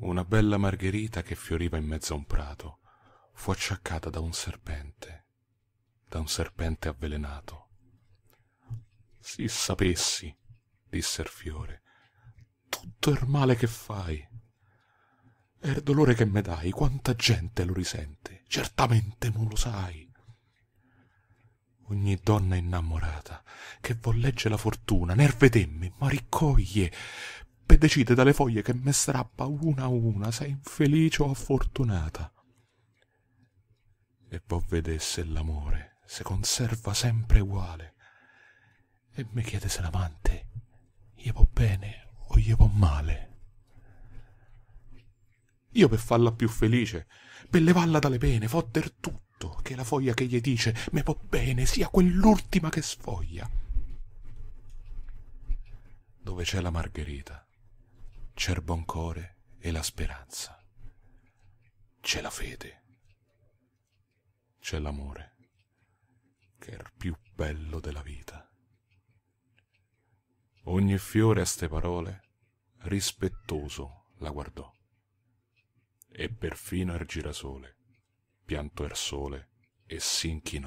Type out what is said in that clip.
Una bella margherita che fioriva in mezzo a un prato fu acciaccata da un serpente, da un serpente avvelenato. Si sapessi, disse il fiore, tutto il male che fai. E il dolore che me dai, quanta gente lo risente, certamente non lo sai. Ogni donna innamorata che vollegge la fortuna, nerve temme, ma ricoglie decide dalle foglie che me strappa una a una se è infelice o affortunata e vo vedesse l'amore se conserva sempre uguale e mi chiede se l'amante gli vo bene o gli vo male io per farla più felice per levarla dalle pene fotter tutto che la foglia che gli dice me vo bene sia quell'ultima che sfoglia dove c'è la margherita c'è il buon cuore e la speranza, c'è la fede, c'è l'amore, che è il più bello della vita. Ogni fiore a ste parole rispettoso la guardò, e perfino il girasole pianto il sole e s'inchinò.